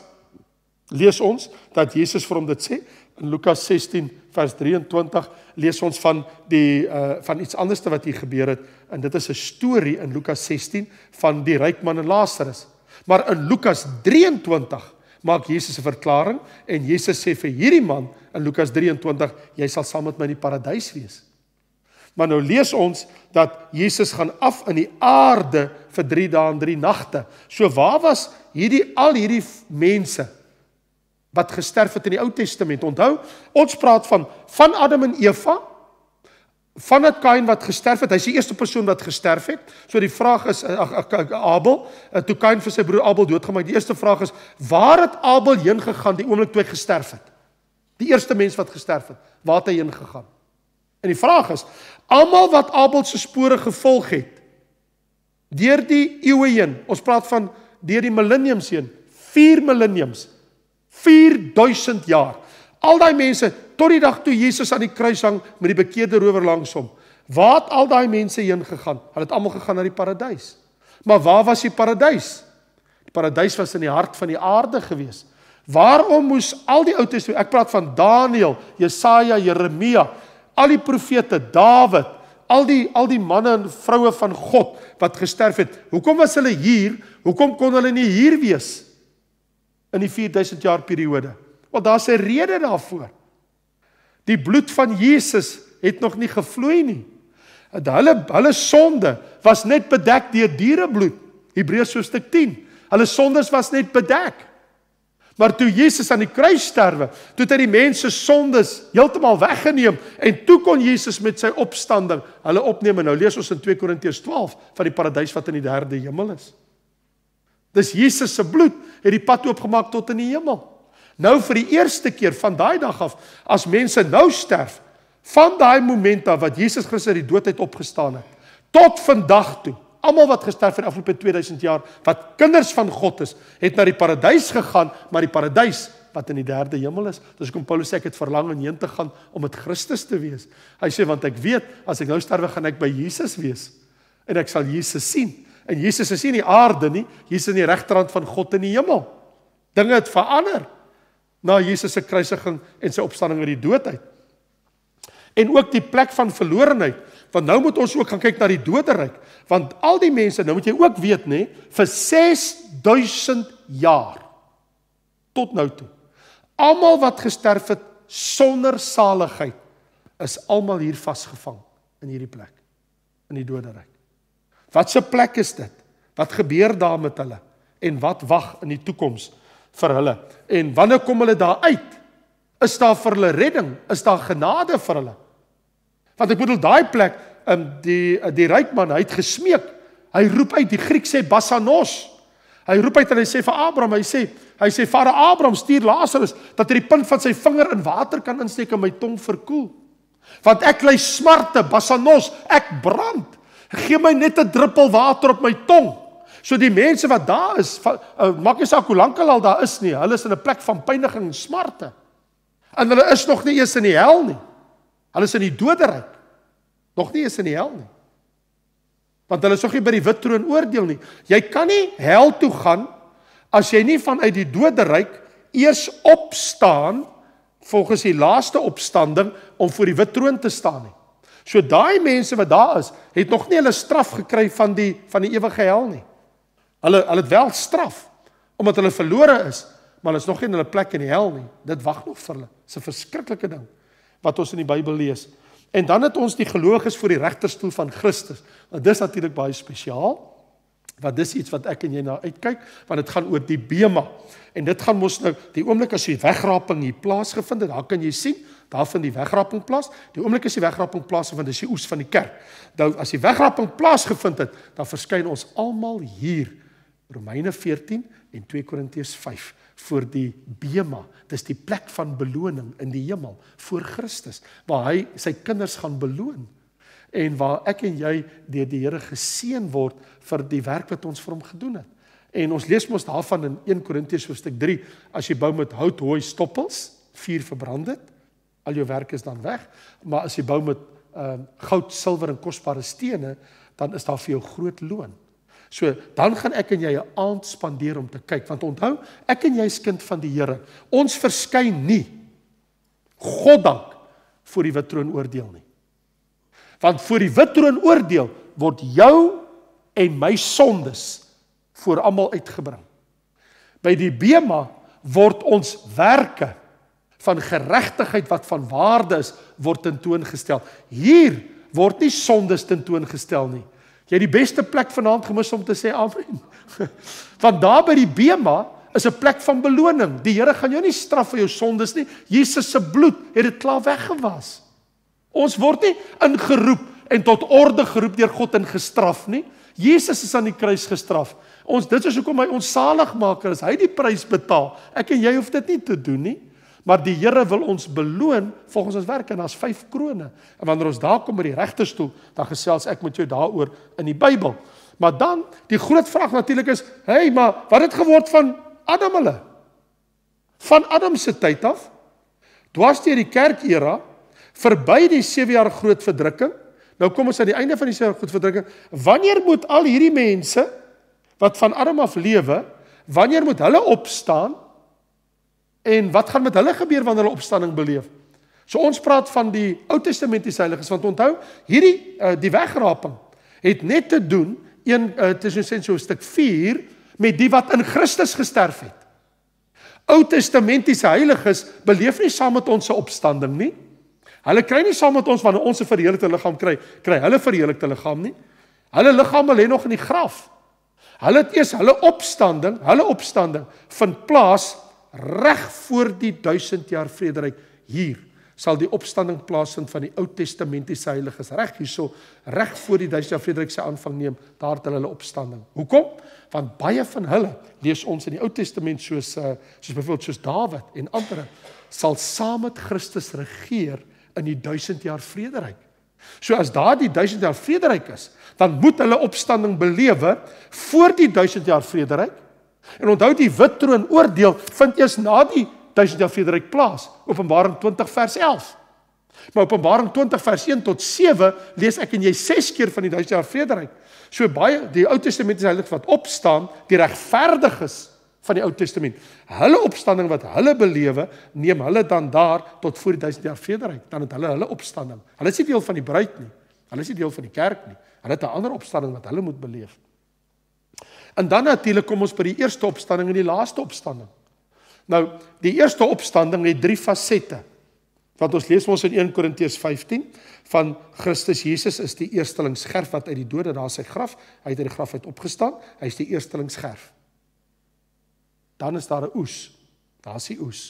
lees ons dat Jesus vir hom dit sê. In Lukas 16 vers 23 lees ons van die uh van iets anderste wat hier gebeur het en dit is 'n storie in Lukas 16 van die ryk man en Lazarus. Maar in Lukas 23 maak Jesus 'n verklaring en Jesus sê vir hierdie man in Lukas 23 jy sal saam met my in die paradys wees. Maar nou lees ons dat Jesus gaan af in die aarde vir 3 dae en 3 nagte. So waar was hierdie al hierdie mense wat gesterf het in die Ou Testament? Onthou, ons praat van van Adam en Eva, van dat Kain wat gesterf het, hy's die eerste persoon wat gesterf het. So die vraag is eh, ag Abel, eh, toe Kain vir sy broer Abel doodgemaak, die eerste vraag is waar het Abel heen gegaan die oomblik toe hy gesterf het? Die eerste mens wat gesterf het, waar het hy heen gegaan? En die vraag is, almal wat Abel se spore gevolg het deur die eeue heen, ons praat van deur die millenniums heen, 4 millenniums, 4000 jaar. Al daai mense tot die dag toe Jesus aan die kruis hang met die bekeerde rower langs hom. Waar het al daai mense heen gegaan? Hulle het almal gegaan na die paradys. Maar waar was die paradys? Die paradys was in die hart van die aarde gewees. Waarom moes al die ou Testament, ek praat van Daniël, Jesaja, Jeremia, al die profete, Dawid, al die al die manne en vroue van God wat gesterf het. Hoekom was hulle hier? Hoekom kon hulle nie hier wees in die 4000 jaar periode? Want daar's 'n rede daarvoor. Die bloed van Jesus het nog nie gevloei nie. Hulle hulle sonde was net bedek deur dierebloed. Hebreërs hoofstuk 10. Hulle sondes was net bedek. Maar toe Jesus aan die kruis sterwe, toe het hy die mense sondes heeltemal weggeneem en toe kon Jesus met sy opstanding hulle opneem. En nou lees ons in 2 Korintiërs 12 van die paradys wat in die derde hemel is. Dis Jesus se bloed het die pad oopgemaak tot in die hemel. Nou vir die eerste keer van daai dag af as mense nou sterf van daai oomblik af wat Jesus Christus uit die dood uit opgestaan het tot vandag toe almal wat gesterf het in die afgelope 2000 jaar wat kinders van God is, het na die paradys gegaan, maar die paradys wat in die derde hemel is. Dus kom Paulus sê ek het verlang om heen te gaan om met Christus te wees. Hy sê want ek weet as ek nou sterwe gaan ek by Jesus wees en ek sal Jesus sien. En Jesus is nie in die aarde nie, hier is in die regterhand van God in die hemel. Dinge het verander na Jesus se kruisiging en sy opstanding uit die dood uit. En ook die plek van verlorenheid Want nou moet ons ook gaan kyk na die doderyk, want al die mense, nou moet jy ook weet nê, vir 6000 jaar tot nou toe. Almal wat gesterf het sonder saligheid is almal hier vasgevang in hierdie plek in die doderyk. Wat 'n plek is dit? Wat gebeur daar met hulle? En wat wag in die toekoms vir hulle? En wanneer kom hulle daar uit? Is daar vir hulle redding? Is daar genade vir hulle? Want ek bedoel daai plek, um, die die ryk man, hy het gesmeek. Hy roep uit, die Griek sê Basanos. Hy roep uit en hy sê vir Abraham, hy sê, hy sê vir Abraham stuur Lazarus dat hy die punt van sy vinger in water kan insteek en my tong verkoel. Want ek ly smarte, Basanos, ek brand. Geem my net 'n druppel water op my tong. So die mense wat daar is, eh, maak nie saak hoe lank hulle al daar is nie, hulle is in 'n plek van pyniging en smarte. En hulle is nog nie eens in die hel nie. Hulle is in die doderyk. Nog nie is in die hel nie. Want hulle is nog nie by die wit troon oordeel nie. Jy kan nie hel toe gaan as jy nie vanuit die doderyk eers opstaan volgens die laaste opstanding om voor die wit troon te staan nie. So daai mense wat daar is, het nog nie hulle straf gekry van die van die ewige hel nie. Hulle hulle het wel straf omdat hulle verlore is, maar hulle is nog nie in hulle plek in die hel nie. Dit wag nog vir hulle. Dis 'n verskriklike ding wat ons in die Bybel lees. En dan het ons die gelowiges voor die regterstoel van Christus. Want dis natuurlik baie spesiaal. Want dis iets wat ek en jy na uitkyk, want dit gaan oor die bema. En dit gaan mos nou die oomblik as die wegraping hier plaasgevind het, daar kan jy sien daarvan die wegraping plaas. Die oomblik as die wegraping plaas vind, dis die oes van die kerk. Nou as die wegraping plaasgevind het, dan verskyn ons almal hier. Romeine 14 en 2 Korintiërs 5 voor die bema, dis die plek van beloning in die hemel voor Christus waar hy sy kinders gaan beloon en waar ek en jy deur die Here geseën word vir die werk wat ons vir hom gedoen het. En ons lees mos daarvan in 1 Korintiërs hoofstuk 3, as jy bou met hout, hooi, stoppels, vuur verbrand dit, al jou werk is dan weg, maar as jy bou met uh goud, silwer en kosbare stene, dan is daar vir jou groot loon. So dan gaan ek en jy 'n aand spandeer om te kyk want onthou, ek en jy is kind van die Here. Ons verskyn nie God dank voor die wit troon oordeel nie. Want voor die wit troon oordeel word jou en my sondes voor almal uitgebring. By die bema word ons werke van geregtigheid wat van waarde is word tentoongestel. Hier word nie sondes tentoongestel nie. Jy het die beste plek vanaand gemis om te sê amen. Want daar by die bema is 'n plek van beloning. Die Here gaan jou nie straf vir jou sondes nie. Jesus se bloed het dit klaar weggewas. Ons word nie ingeroep en tot orde geroep deur God en gestraf nie. Jesus is aan die kruis gestraf. Ons dit is hoekom hy ons saligmaker is. Hy het die prys betaal. Ek en jy hoef dit nie te doen nie. Maar die Here wil ons beloon volgens ons werk en daar's vyf krones. En wanneer ons daar kom by die regterstoel, dan gesels ek met jou daaroor in die Bybel. Maar dan die groot vraag natuurlik is, hey, maar wat het geword van Adam hulle? Van Adam se tyd af, dwars deur die kerkera, verby die 7 jaar groot verdrukking. Nou kom ons aan die einde van die 7 jaar groot verdrukking. Wanneer moet al hierdie mense wat van Adam af lewe, wanneer moet hulle opstaan? En wat gaan met hulle gebeur wanneer hulle opstanding beleef? So ons praat van die Ou Testamentiese heiliges want onthou hierdie eh, die wegraping het net te doen een eh, tussen sensio stuk 4 met die wat in Christus gesterf het. Ou Testamentiese heiliges beleef nie saam met ons se opstanding nie. Hulle kry nie saam met ons wanneer ons 'n verheerlikte liggaam kry, kry hulle verheerlikte liggaam nie. Hulle liggame lê nog in die graf. Hulle het eers hulle opstanding, hulle opstanding vind plaas reg voor die duisend jaar vrederyk hier sal die opstanding plaasvind van die Ou Testamentiese heiliges reg hierso reg voor die duisend jaar vrederyk se aanvang neem daar het hulle opstanding hoekom want baie van hulle lees ons in die Ou Testament soos eh, soos byvoorbeeld soos Dawid en ander sal saam met Christus regeer in die duisend jaar vrederyk So as daardie 1000 jaar vrederyk is, dan moet hulle opstanding belewe voor die 1000 jaar vrederyk En onthou die wit troon oordeel vind eers na die 1000 jaar vrederyk plaas, Openbaring 20 vers 11. Maar Openbaring 20 vers 1 tot 7 lees ek en jy 6 keer van die 1000 jaar vrederyk. So baie die Ou Testament is heilig wat opstaan, die regverdiges van die Ou Testament. Hulle opstanding wat hulle belewe, neem hulle dan daar tot voor die 1000 jaar vrederyk, dan het hulle hulle opstanding. Hulle is nie deel van die bruid nie. Hulle is nie deel van die kerk nie. Hulle het 'n ander opstanding wat hulle moet beleef. En dan natuurlik kom ons by die eerste opstanding en die laaste opstanding. Nou, die eerste opstanding het drie fasette. Wat ons lees ons in 1 Korintiërs 15 van Christus Jesus is die eersteling skerf wat uit die dode daar sy graf, hy het uit die graf uit opgestaan, hy is die eersteling skerf. Dan is daar 'n oes. Daar's die oes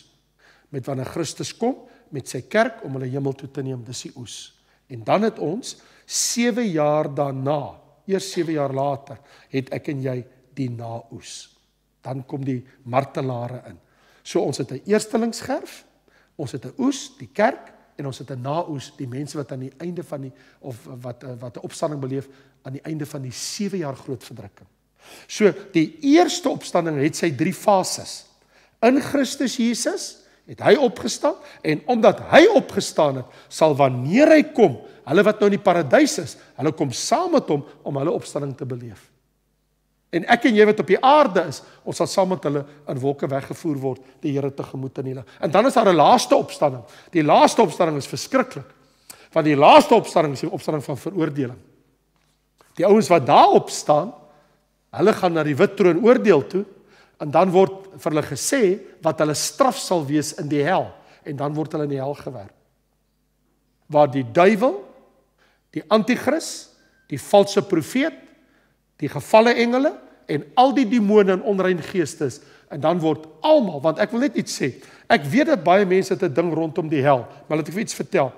met wanneer Christus kom met sy kerk om hulle hemel toe te neem, dis die oes. En dan het ons 7 jaar daarna, eers 7 jaar later, het ek en jy die naoes. Dan kom die martelare in. So ons het 'n eerstelingsgerf, ons het 'n oes, die kerk en ons het 'n naoes, die mense wat aan die einde van die of wat eh, wat 'n opstanding beleef aan die einde van die 7 jaar groot verdrukking. So die eerste opstanding het sy drie fases. In Christus Jesus het hy opgestaan en omdat hy opgestaan het, sal wanneer hy kom, hulle wat nou in die paradys is, hulle kom saam met hom om hulle opstanding te beleef. En ek en jy wat op die aarde is, ons sal saam met hulle in wolke weggevoer word die Here tegemoet in die lig. En dan is daar 'n laaste opstanding. Die laaste opstanding is verskriklik. Want die laaste opstanding is die opstanding van veroordeling. Die ouens wat daar op staan, hulle gaan na die wit troon oordeel toe en dan word vir hulle gesê wat hulle straf sal wees in die hel en dan word hulle in die hel gewerp. Waar die duiwel, die anti-kris, die valse profeet die gevalle engele en al die demone en onrein geestes en dan word almal want ek wil net iets sê. Ek weet dat baie mense dit 'n ding rondom die hel, maar laat ek vir iets vertel.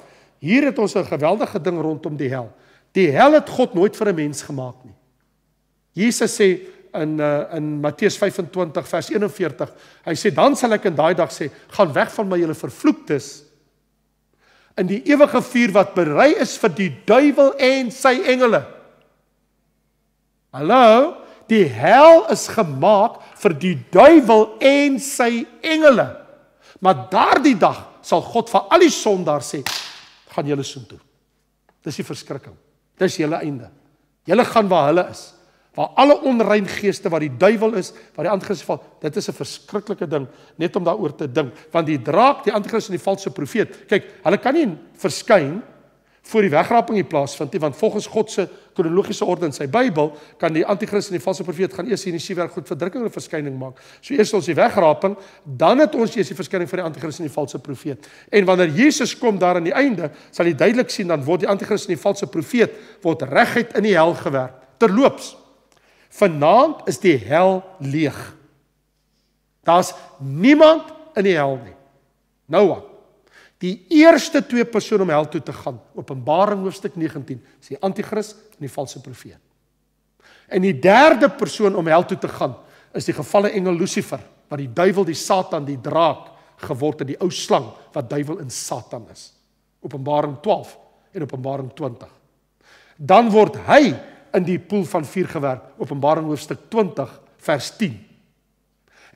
Hier het ons 'n geweldige ding rondom die hel. Die hel het God nooit vir 'n mens gemaak nie. Jesus sê in eh, in Matteus 25 vers 41, hy sê dan sal ek in daai dag sê, gaan weg van my julle vervloektes in die ewige vuur wat berei is vir die duiwel en sy engele. Hallo, die hel is gemaak vir die duiwel en sy engele. Maar daardie dag sal God vir al die sondaars sê, gaan julle soen toe. Dis die verskrikking. Dis julle einde. Julle gaan waar hulle is, waar alle onrein geeste wat die duiwel is, wat die antikris val. Dit is 'n verskriklike ding net om daaroor te dink, want die draak, die antikris en die valse profeet, kyk, hulle kan nie verskyn nie voor die wegraping hier plaasvind nie, want volgens God se kronologiese orde in sy Bybel kan die anti-kristus en die valse profeet gaan eers hier in die sewe goed verdrukking en verskyning maak. So eers ons die wegraping, dan het ons eers die verskyning van die anti-kristus en die valse profeet. En wanneer Jesus kom daar aan die einde, sal jy duidelik sien dan word die anti-kristus en die valse profeet word reguit in die hel gewerp. Terloops. Vanaand is die hel leeg. Daar's niemand in die hel nie. Nou wat? die eerste twee persone om hel toe te gaan. Openbaring hoofstuk 19 sê die anti-kris en die valse profeet. En die derde persoon om hel toe te gaan is die gevalle engel Lucifer wat die duiwel, die Satan, die draak geword het, die ou slang wat duiwel en Satan is. Openbaring 12 en Openbaring 20. Dan word hy in die poel van vuur gewerp. Openbaring hoofstuk 20 vers 10.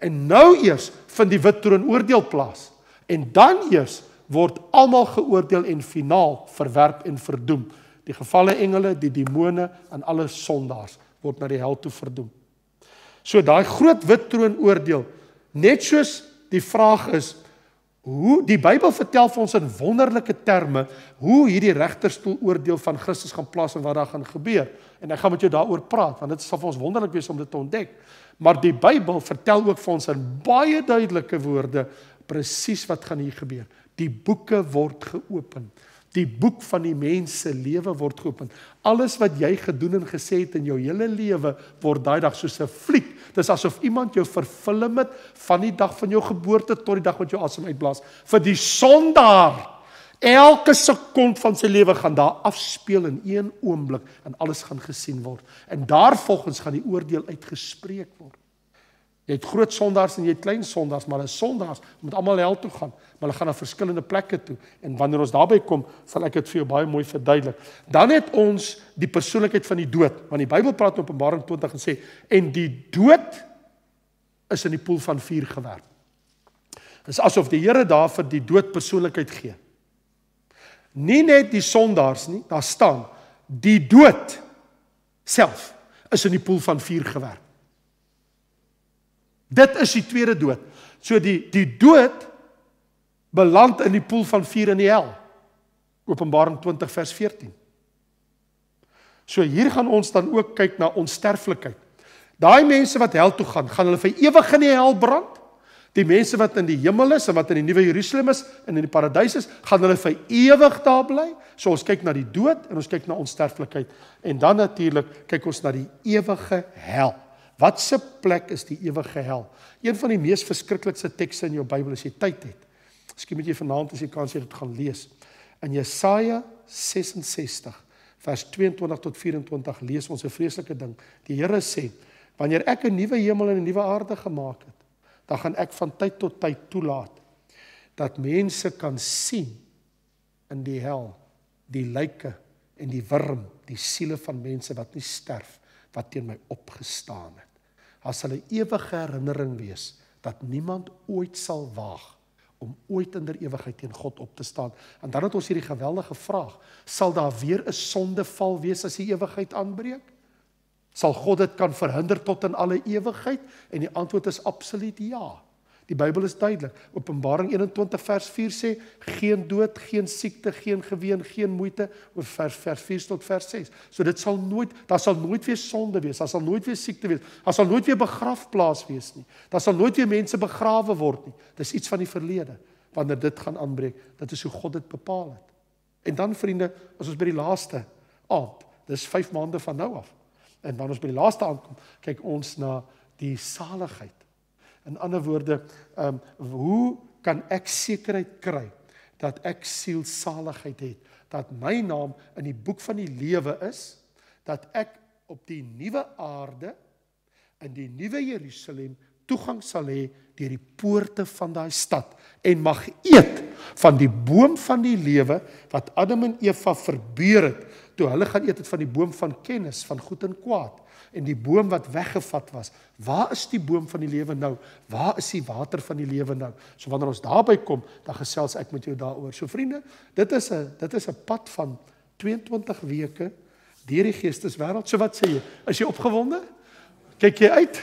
En nou eers vind die wit troon oordeel plaas en dan eers word almal geoordeel en finaal verwerp en verdoem. Die gevalle engele, die demone en alle sondaars word na die hel toe verdoem. So daai groot wit troon oordeel. Net soos die vraag is hoe die Bybel vertel vir ons in wonderlike terme hoe hierdie regterstoel oordeel van Christus gaan plaas en wat daar gaan gebeur. En ek gaan met jou daaroor praat want dit sal vir ons wonderlik wees om dit te ontdek. Maar die Bybel vertel ook vir ons in baie duidelike woorde presies wat gaan hier gebeur. Die boeke word geopen. Die boek van die mens se lewe word geopen. Alles wat jy gedoen en gesê het in jou hele lewe word daai dag soos 'n fliek. Dis asof iemand jou vervilm het van die dag van jou geboorte tot die dag wat jou asem uitblaas. Vir die sondaar elke sekond van sy lewe gaan daar afspeel in een oomblik en alles gaan gesien word. En daarvolgens gaan die oordeel uitgespreek word. Jy het groot sondaars en jy het klein sondaars, maar hulle sondaars moet almal hel toe gaan, maar hulle gaan na verskillende plekke toe. En wanneer ons daarby kom, sal ek dit vir jou baie mooi verduidelik. Dan het ons die persoonlikheid van die dood, want die Bybel praat in Openbaring 20 en sê en die dood is in die poel van vuur gewerp. Dis asof die Here daar vir die dood persoonlikheid gee. Nie net die sondaars nie, daar staan die dood self is in die poel van vuur gewerp. Dit is die tweede dood. So die die dood beland in die poel van vuur in die hel. Openbaring 20 vers 14. So hier gaan ons dan ook kyk na ons sterflikheid. Daai mense wat hel toe gaan, gaan hulle vir ewig in die hel brand? Die mense wat in die hemel is en wat in die nuwe Jerusalem is en in die paradys is, gaan hulle vir ewig daar bly? So ons kyk na die dood en ons kyk na ons sterflikheid en dan natuurlik kyk ons na die ewige hel. Wat se plek is die ewige hel? Een van die mees verskriklikste tekste in jou Bybel as jy tyd het. Miskien moet jy vanaand as jy kans het dit gaan lees. In Jesaja 66 vers 22 tot 24 lees ons 'n vreeslike ding. Die Here sê: "Wanneer ek 'n nuwe hemel en 'n nuwe aarde gemaak het, dan gaan ek van tyd tot tyd toelaat dat mense kan sien in die hel die lyke en die wurm, die siele van mense wat nie sterf wat teen my opgestaan het as hulle ewige herinnering wees dat niemand ooit sal waag om ooit in der ewigheid teen God op te staan. En dan het ons hierdie geweldige vraag: sal daar weer 'n sondeval wees as die ewigheid aanbreek? Sal God dit kan verhinder tot in alle ewigheid? En die antwoord is absoluut ja. Die Bybel is duidelik. Openbaring 21 vers 4 sê geen dood, geen siekte, geen geween, geen moeite oor vers vers 4 tot vers 6. So dit sal nooit daar sal nooit weer sonde wees, daar sal nooit weer siekte wees, daar sal nooit weer begrafplaas wees nie. Daar sal nooit weer mense begrawe word nie. Dis iets van die verlede wanneer dit gaan aanbreek. Dit is hoe God dit bepaal het. En dan vriende, as ons by die laaste aand, dis 5 maande van nou af. En wanneer ons by die laaste aand kom, kyk ons na die saligheid In ander woorde, ehm um, hoe kan ek sekerheid kry dat ek sielsaligheid het, dat my naam in die boek van die lewe is, dat ek op die nuwe aarde in die nuwe Jerusalem toegang sal hê deur die poorte van daai stad en mag eet van die boom van die lewe wat Adam en Eva verbeur het toe hulle gaan eet het van die boom van kennis van goed en kwaad en die boom wat weggevat was. Waar is die boom van die lewe nou? Waar is die water van die lewe nou? So wanneer ons daarby kom, dan gesels ek met jou daaroor. So vriende, dit is 'n dit is 'n pad van 22 weke deur die geesteswêreld. So wat sê jy? Is jy opgewonde? Kyk jy uit?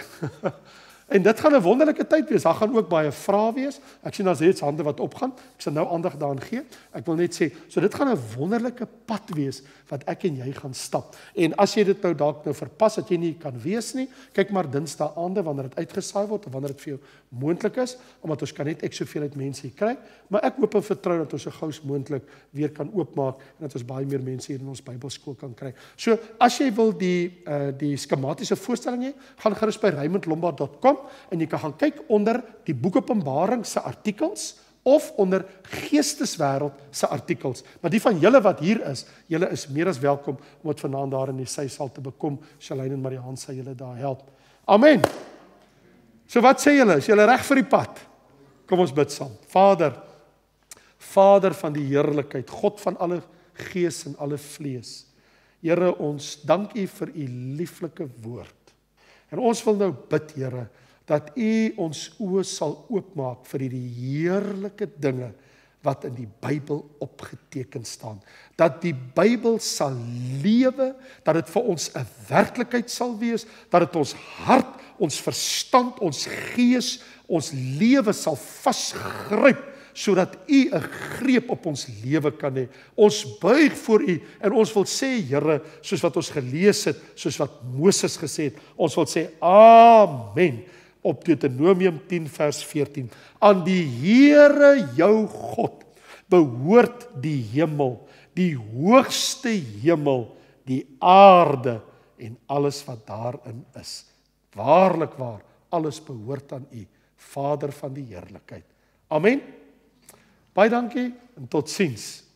En dit gaan 'n wonderlike tyd wees. Daar gaan ook baie vrae wees. Ek sien daar's reeds hande wat opgaan. Ek sal nou aandag daaraan gee. Ek wil net sê, so dit gaan 'n wonderlike pad wees wat ek en jy gaan stap. En as jy dit nou dalk nou verpas dat jy nie kan wees nie, kyk maar Dinsdae aande wanneer dit uitgesaai word of wanneer dit vir jou moontlik is, omdat ons kan net ek soveel uit mense hier kry, maar ek hoop en vertrou dat ons se so gous moontlik weer kan oopmaak en dat ons baie meer mense hier in ons Bybelskool kan kry. So, as jy wil die uh, die skematiese voorstelling hê, gaan gerus by raymondlombard.com en jy kan gaan kyk onder die boek Openbaring se artikels of onder geesteswêreld se artikels. Maar die van julle wat hier is, julle is meer as welkom om dit vanaand daar in die sysaal te bekom. Shalene en Marihan sal julle daar help. Amen. So wat sê julle? Is julle reg vir die pad? Kom ons bid saam. Vader, Vader van die heerlikheid, God van alle gees en alle vlees. Here, ons dank U vir U lieflike woord. En ons wil nou bid, Here, dat u ons oë sal oopmaak vir die heerlike dinge wat in die Bybel opgeteken staan. Dat die Bybel sal lewe, dat dit vir ons 'n werklikheid sal wees, dat dit ons hart, ons verstand, ons gees, ons lewe sal vasgryp sodat u 'n greep op ons lewe kan hê. Ons buig voor u en ons wil sê Here, soos wat ons gelees het, soos wat Moses gesê het, ons wil sê amen op Deuteronomium 10 vers 14. Aan die Here jou God behoort die hemel, die hoogste hemel, die aarde en alles wat daarin is. Waarlik waar, alles behoort aan U, Vader van die heerlikheid. Amen. Baie dankie en totsiens.